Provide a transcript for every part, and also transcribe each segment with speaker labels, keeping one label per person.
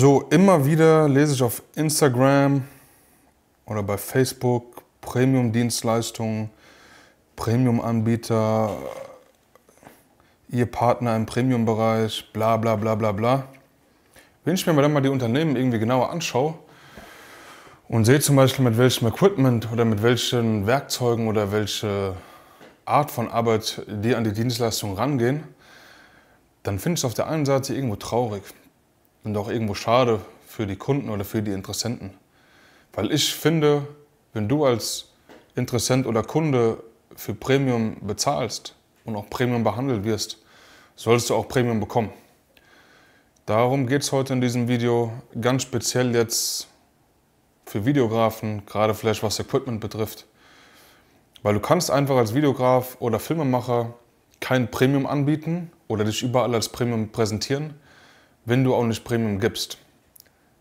Speaker 1: So, immer wieder lese ich auf Instagram oder bei Facebook Premium-Dienstleistungen, Premium-Anbieter, ihr Partner im Premium-Bereich, bla bla bla bla bla. Wenn ich mir dann mal die Unternehmen irgendwie genauer anschaue und sehe zum Beispiel, mit welchem Equipment oder mit welchen Werkzeugen oder welche Art von Arbeit die an die Dienstleistung rangehen, dann finde ich es auf der einen Seite irgendwo traurig und auch irgendwo schade für die Kunden oder für die Interessenten. Weil ich finde, wenn du als Interessent oder Kunde für Premium bezahlst und auch Premium behandelt wirst, sollst du auch Premium bekommen. Darum geht es heute in diesem Video ganz speziell jetzt für Videografen, gerade vielleicht was Equipment betrifft. Weil du kannst einfach als Videograf oder Filmemacher kein Premium anbieten oder dich überall als Premium präsentieren, wenn du auch nicht Premium gibst.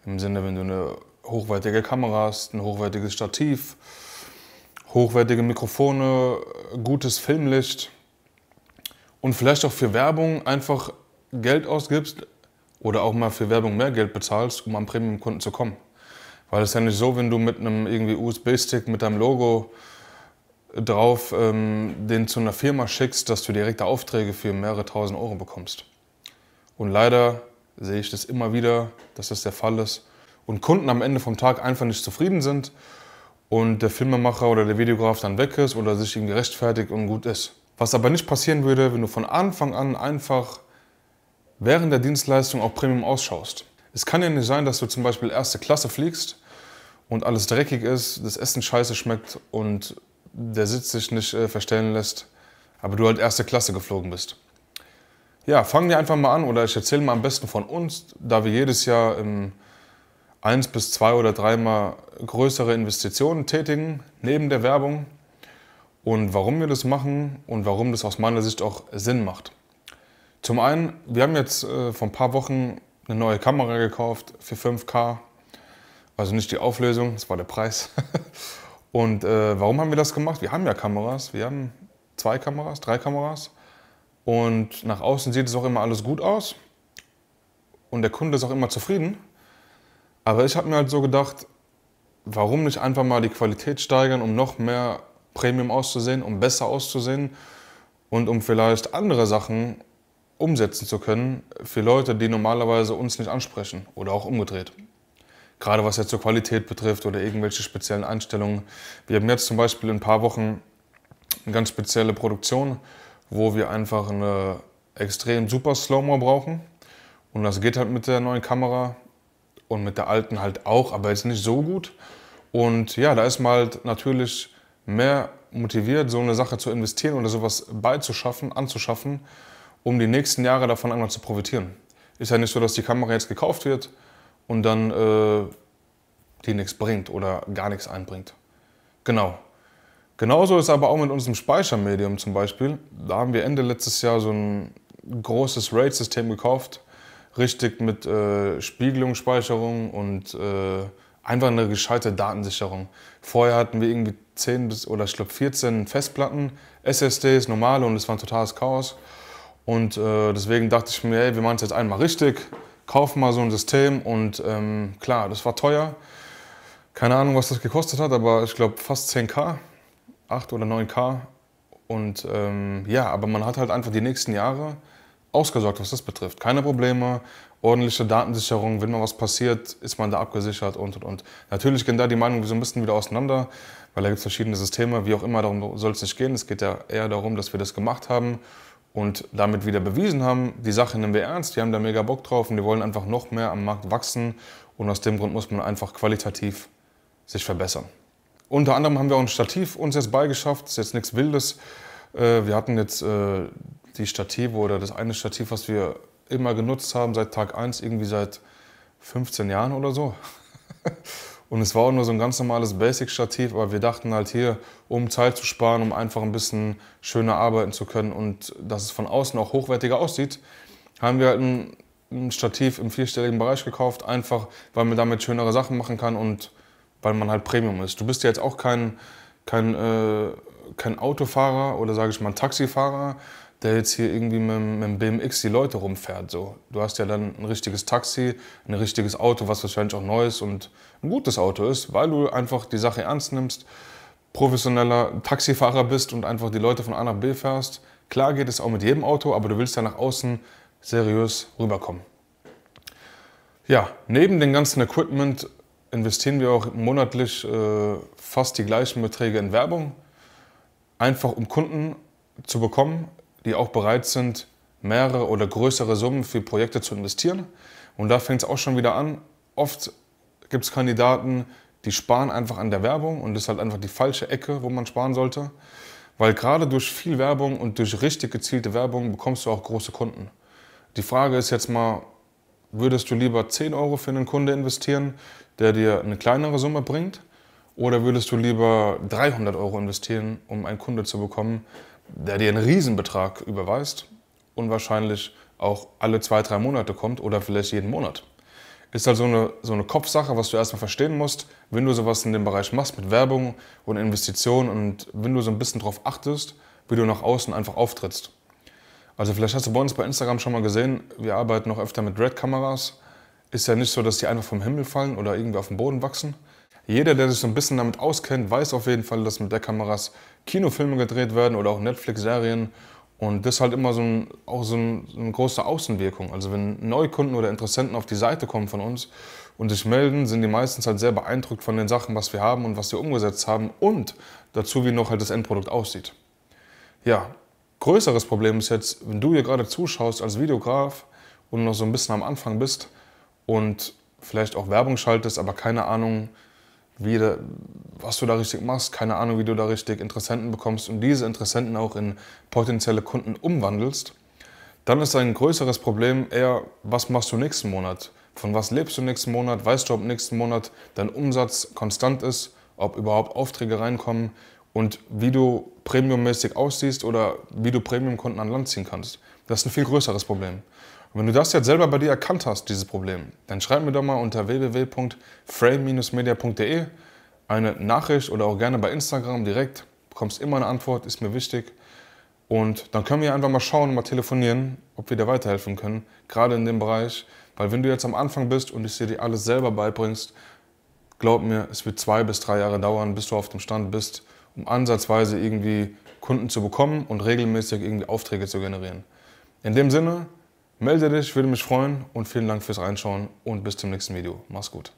Speaker 1: Im Sinne, wenn du eine hochwertige Kamera hast, ein hochwertiges Stativ, hochwertige Mikrofone, gutes Filmlicht und vielleicht auch für Werbung einfach Geld ausgibst oder auch mal für Werbung mehr Geld bezahlst, um an Premium-Kunden zu kommen. Weil es ist ja nicht so, wenn du mit einem irgendwie USB-Stick mit deinem Logo drauf ähm, den zu einer Firma schickst, dass du direkte Aufträge für mehrere tausend Euro bekommst. Und leider sehe ich das immer wieder, dass das der Fall ist. Und Kunden am Ende vom Tag einfach nicht zufrieden sind und der Filmemacher oder der Videograf dann weg ist oder sich ihm gerechtfertigt und gut ist. Was aber nicht passieren würde, wenn du von Anfang an einfach während der Dienstleistung auch Premium ausschaust. Es kann ja nicht sein, dass du zum Beispiel erste Klasse fliegst und alles dreckig ist, das Essen scheiße schmeckt und der Sitz sich nicht äh, verstellen lässt, aber du halt erste Klasse geflogen bist. Ja, fangen wir einfach mal an oder ich erzähle mal am besten von uns, da wir jedes Jahr ähm, eins bis zwei oder dreimal größere Investitionen tätigen, neben der Werbung und warum wir das machen und warum das aus meiner Sicht auch Sinn macht. Zum einen, wir haben jetzt äh, vor ein paar Wochen eine neue Kamera gekauft für 5K, also nicht die Auflösung, das war der Preis. und äh, warum haben wir das gemacht? Wir haben ja Kameras, wir haben zwei Kameras, drei Kameras und nach außen sieht es auch immer alles gut aus. Und der Kunde ist auch immer zufrieden. Aber ich habe mir halt so gedacht, warum nicht einfach mal die Qualität steigern, um noch mehr Premium auszusehen, um besser auszusehen und um vielleicht andere Sachen umsetzen zu können für Leute, die normalerweise uns nicht ansprechen oder auch umgedreht. Gerade was jetzt zur Qualität betrifft oder irgendwelche speziellen Einstellungen. Wir haben jetzt zum Beispiel in ein paar Wochen eine ganz spezielle Produktion wo wir einfach eine extrem super Slow-Mo brauchen. Und das geht halt mit der neuen Kamera und mit der alten halt auch, aber jetzt nicht so gut. Und ja, da ist man halt natürlich mehr motiviert, so eine Sache zu investieren oder sowas beizuschaffen, anzuschaffen, um die nächsten Jahre davon einmal zu profitieren. Ist ja nicht so, dass die Kamera jetzt gekauft wird und dann äh, die nichts bringt oder gar nichts einbringt. Genau. Genauso ist aber auch mit unserem Speichermedium zum Beispiel. Da haben wir Ende letztes Jahr so ein großes RAID-System gekauft, richtig mit äh, Spiegelung, und äh, einfach eine gescheite Datensicherung. Vorher hatten wir irgendwie 10 bis, oder ich glaube 14 Festplatten, SSDs, normale und es war ein totales Chaos. Und äh, deswegen dachte ich mir, ey, wir machen es jetzt einmal richtig, kaufen mal so ein System und ähm, klar, das war teuer. Keine Ahnung, was das gekostet hat, aber ich glaube fast 10k. 8 oder 9K. Und ähm, ja, aber man hat halt einfach die nächsten Jahre ausgesorgt, was das betrifft. Keine Probleme, ordentliche Datensicherung, wenn mal was passiert, ist man da abgesichert und und und. Natürlich gehen da die Meinungen so ein bisschen wieder auseinander, weil da gibt es verschiedene Systeme, wie auch immer, darum soll es nicht gehen. Es geht ja eher darum, dass wir das gemacht haben und damit wieder bewiesen haben, die Sache nehmen wir ernst, die haben da mega Bock drauf und die wollen einfach noch mehr am Markt wachsen und aus dem Grund muss man einfach qualitativ sich verbessern. Unter anderem haben wir auch ein Stativ uns jetzt beigeschafft, ist jetzt nichts Wildes. Äh, wir hatten jetzt äh, die Stative oder das eine Stativ, was wir immer genutzt haben, seit Tag 1, irgendwie seit 15 Jahren oder so. Und es war auch nur so ein ganz normales Basic-Stativ, aber wir dachten halt hier, um Zeit zu sparen, um einfach ein bisschen schöner arbeiten zu können und dass es von außen auch hochwertiger aussieht, haben wir halt ein, Stativ im vierstelligen Bereich gekauft, einfach weil man damit schönere Sachen machen kann und weil man halt Premium ist. Du bist ja jetzt auch kein, kein, äh, kein Autofahrer oder sage ich mal Taxifahrer, der jetzt hier irgendwie mit, mit dem BMX die Leute rumfährt. So. Du hast ja dann ein richtiges Taxi, ein richtiges Auto, was wahrscheinlich auch neu ist und ein gutes Auto ist, weil du einfach die Sache ernst nimmst, professioneller Taxifahrer bist und einfach die Leute von A nach B fährst. Klar geht es auch mit jedem Auto, aber du willst ja nach außen seriös rüberkommen. Ja, neben dem ganzen Equipment investieren wir auch monatlich äh, fast die gleichen Beträge in Werbung, einfach um Kunden zu bekommen, die auch bereit sind, mehrere oder größere Summen für Projekte zu investieren. Und da fängt es auch schon wieder an. Oft gibt es Kandidaten, die sparen einfach an der Werbung und das ist halt einfach die falsche Ecke, wo man sparen sollte. Weil gerade durch viel Werbung und durch richtig gezielte Werbung bekommst du auch große Kunden. Die Frage ist jetzt mal, würdest du lieber 10 Euro für einen Kunde investieren, der dir eine kleinere Summe bringt? Oder würdest du lieber 300 Euro investieren, um einen Kunde zu bekommen, der dir einen Riesenbetrag überweist und wahrscheinlich auch alle zwei, drei Monate kommt oder vielleicht jeden Monat? Ist halt so eine, so eine Kopfsache, was du erstmal verstehen musst, wenn du sowas in dem Bereich machst mit Werbung und Investitionen und wenn du so ein bisschen darauf achtest, wie du nach außen einfach auftrittst. Also vielleicht hast du bei uns bei Instagram schon mal gesehen, wir arbeiten noch öfter mit Red-Kameras. Ist ja nicht so, dass die einfach vom Himmel fallen oder irgendwie auf den Boden wachsen. Jeder, der sich so ein bisschen damit auskennt, weiß auf jeden Fall, dass mit der Kameras Kinofilme gedreht werden oder auch Netflix-Serien. Und das ist halt immer so ein, auch so, ein, so eine große Außenwirkung. Also wenn Neukunden oder Interessenten auf die Seite kommen von uns und sich melden, sind die meistens halt sehr beeindruckt von den Sachen, was wir haben und was wir umgesetzt haben und dazu, wie noch halt das Endprodukt aussieht. Ja, größeres Problem ist jetzt, wenn du hier gerade zuschaust als Videograf und noch so ein bisschen am Anfang bist und vielleicht auch Werbung schaltest, aber keine Ahnung, wie, was du da richtig machst, keine Ahnung, wie du da richtig Interessenten bekommst und diese Interessenten auch in potenzielle Kunden umwandelst, dann ist ein größeres Problem eher, was machst du nächsten Monat? Von was lebst du nächsten Monat? Weißt du, ob nächsten Monat dein Umsatz konstant ist, ob überhaupt Aufträge reinkommen und wie du premiummäßig aussiehst oder wie du Premiumkunden an Land ziehen kannst. Das ist ein viel größeres Problem. Und wenn du das jetzt selber bei dir erkannt hast, dieses Problem, dann schreib mir doch mal unter www.frame-media.de eine Nachricht oder auch gerne bei Instagram direkt. Du bekommst immer eine Antwort, ist mir wichtig. Und dann können wir einfach mal schauen, mal telefonieren, ob wir dir weiterhelfen können, gerade in dem Bereich. Weil wenn du jetzt am Anfang bist und ich dir alles selber beibringst, glaub mir, es wird zwei bis drei Jahre dauern, bis du auf dem Stand bist, um ansatzweise irgendwie Kunden zu bekommen und regelmäßig irgendwie Aufträge zu generieren. In dem Sinne, melde dich, würde mich freuen und vielen Dank fürs Reinschauen und bis zum nächsten Video. Mach's gut.